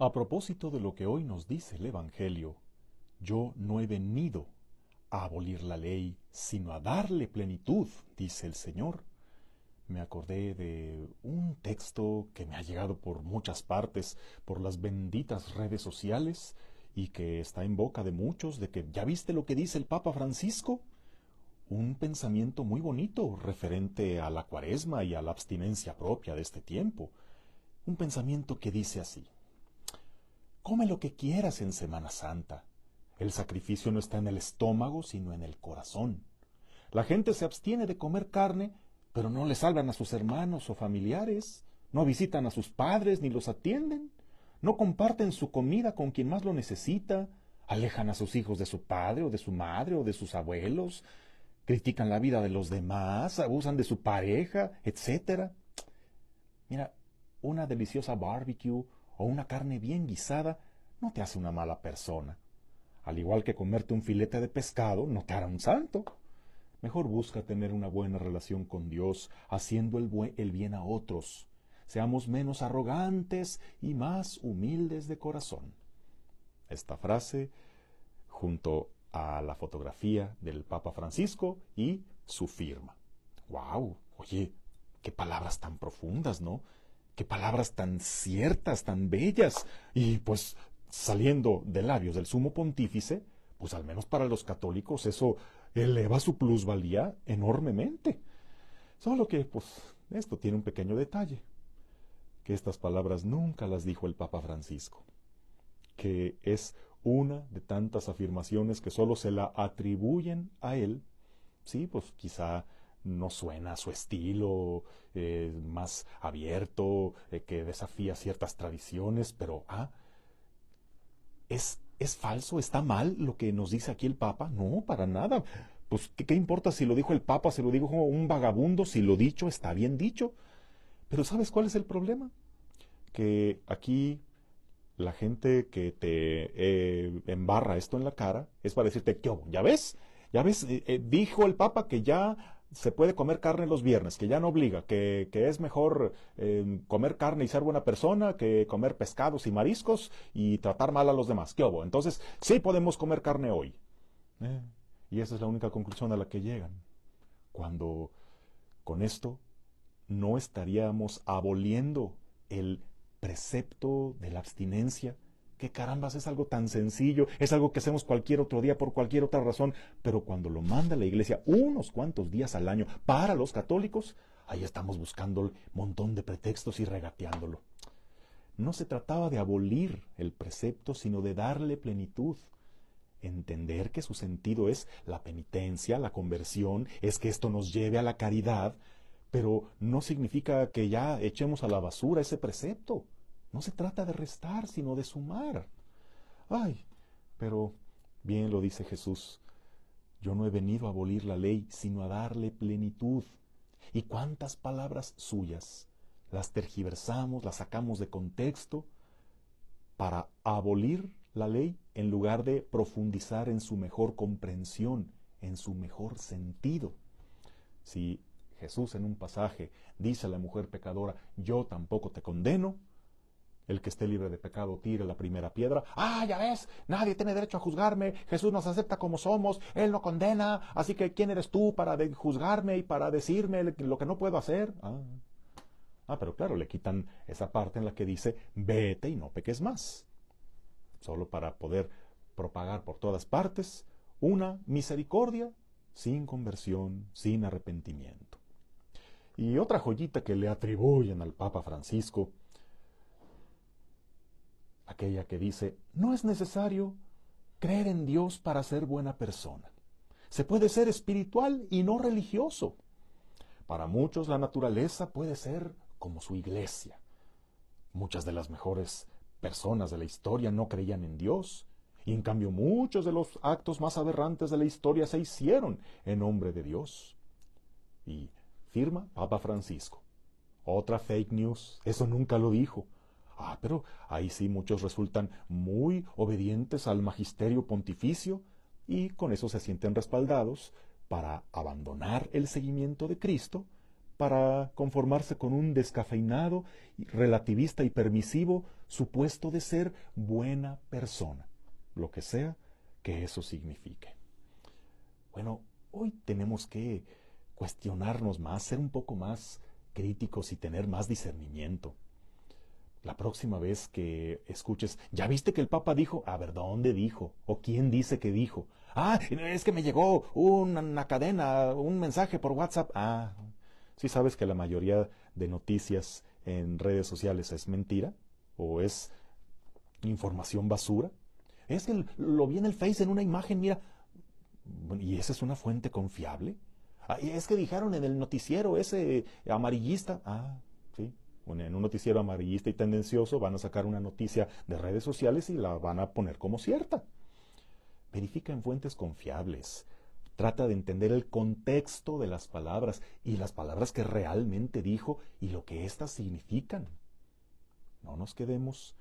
A propósito de lo que hoy nos dice el Evangelio, yo no he venido a abolir la ley, sino a darle plenitud, dice el Señor. Me acordé de un texto que me ha llegado por muchas partes, por las benditas redes sociales, y que está en boca de muchos, de que ya viste lo que dice el Papa Francisco. Un pensamiento muy bonito referente a la cuaresma y a la abstinencia propia de este tiempo. Un pensamiento que dice así. Come lo que quieras en Semana Santa. El sacrificio no está en el estómago, sino en el corazón. La gente se abstiene de comer carne, pero no le salvan a sus hermanos o familiares, no visitan a sus padres ni los atienden, no comparten su comida con quien más lo necesita, alejan a sus hijos de su padre o de su madre o de sus abuelos, critican la vida de los demás, abusan de su pareja, etc. Mira, una deliciosa barbecue, o una carne bien guisada no te hace una mala persona. Al igual que comerte un filete de pescado no te hará un santo. Mejor busca tener una buena relación con Dios, haciendo el, bien a otros. Seamos menos arrogantes y más humildes de corazón. Esta frase, junto a la fotografía del Papa Francisco y su firma. ¡Wow! Oye, qué palabras tan profundas, ¿no? Qué palabras tan ciertas, tan bellas. Y pues saliendo de labios del sumo pontífice, pues al menos para los católicos eso eleva su plusvalía enormemente. Solo que, pues, esto tiene un pequeño detalle, que estas palabras nunca las dijo el Papa Francisco, que es una de tantas afirmaciones que solo se la atribuyen a él, sí, pues quizá no suena su estilo, eh, más abierto, eh, que desafía ciertas tradiciones, pero ah, ¿es, ¿es falso? ¿Está mal lo que nos dice aquí el Papa? No, para nada. Pues, ¿qué, importa si lo dijo el Papa, si lo dijo un vagabundo, si lo dicho está bien dicho? Pero ¿sabes cuál es el problema? Que aquí la gente que te eh, embarra esto en la cara es para decirte, ¿qué? ¿Ya ves? Ya ves, dijo el Papa que ya se puede comer carne los viernes, que ya no obliga, que, es mejor em, comer carne y ser buena persona que comer pescados y mariscos y tratar mal a los demás. ¿Qué Entonces, sí podemos comer carne hoy. ¿eh? Y esa es la única conclusión a la que llegan. Cuando con esto no estaríamos aboliendo el precepto de la abstinencia, que carambas es algo tan sencillo, es algo que hacemos cualquier otro día por cualquier otra razón, pero cuando lo manda la iglesia unos cuantos días al año para los católicos, ahí estamos buscando un montón de pretextos y regateándolo. No se trataba de abolir el precepto, sino de darle plenitud. Entender que su sentido es la penitencia, la conversión, es que esto nos lleve a la caridad, pero no significa que ya echemos a la basura ese precepto. No se trata de restar, sino de sumar. Ay, pero bien lo dice Jesús, yo no he venido a abolir la ley, sino a darle plenitud. ¿Y cuántas palabras suyas las tergiversamos, las sacamos de contexto para abolir la ley en lugar de profundizar en su mejor comprensión, en su mejor sentido? Si Jesús en un pasaje dice a la mujer pecadora, yo tampoco te condeno, el que esté libre de pecado tire la primera piedra. Ah, ya ves, nadie tiene derecho a juzgarme. Jesús nos acepta como somos. Él no condena. Así que, ¿quién eres tú para juzgarme y para decirme lo que no puedo hacer? Ah. ah, pero claro, le quitan esa parte en la que dice, vete y no peques más. Solo para poder propagar por todas partes una misericordia sin conversión, sin arrepentimiento. Y otra joyita que le atribuyen al Papa Francisco aquella que dice, no es necesario creer en Dios para ser buena persona. Se puede ser espiritual y no religioso. Para muchos la naturaleza puede ser como su iglesia. Muchas de las mejores personas de la historia no creían en Dios y en cambio muchos de los actos más aberrantes de la historia se hicieron en nombre de Dios. Y firma Papa Francisco. Otra fake news, eso nunca lo dijo. Ah, pero ahí sí muchos resultan muy obedientes al magisterio pontificio y con eso se sienten respaldados para abandonar el seguimiento de Cristo, para conformarse con un descafeinado, relativista y permisivo supuesto de ser buena persona, lo que sea que eso signifique. Bueno, hoy tenemos que cuestionarnos más, ser un poco más críticos y tener más discernimiento. La próxima vez que escuches, ¿ya viste que el Papa dijo? A ver, ¿dónde dijo? ¿O quién dice que dijo? Ah, es que me llegó una, cadena, un mensaje por WhatsApp. Ah, si ¿sí sabes que la mayoría de noticias en redes sociales es mentira o es información basura. Es que lo vi en el Face en una imagen, mira, ¿y esa es una fuente confiable? Ah, es que dijeron en el noticiero ese amarillista. Ah, sí, en un noticiero amarillista y tendencioso, van a sacar una noticia de redes sociales y la van a poner como cierta. Verifica en fuentes confiables. Trata de entender el contexto de las palabras y las palabras que realmente dijo y lo que éstas significan. No nos quedemos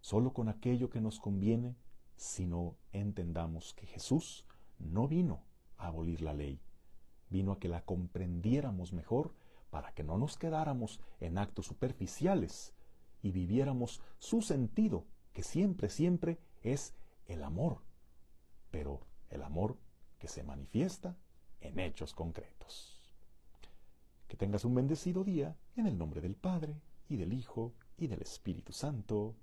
solo con aquello que nos conviene, sino entendamos que Jesús no vino a abolir la ley, vino a que la comprendiéramos mejor para que no nos quedáramos en actos superficiales y viviéramos su sentido, que siempre, siempre es el amor, pero el amor que se manifiesta en hechos concretos. Que tengas un bendecido día en el nombre del Padre, y del Hijo, y del Espíritu Santo.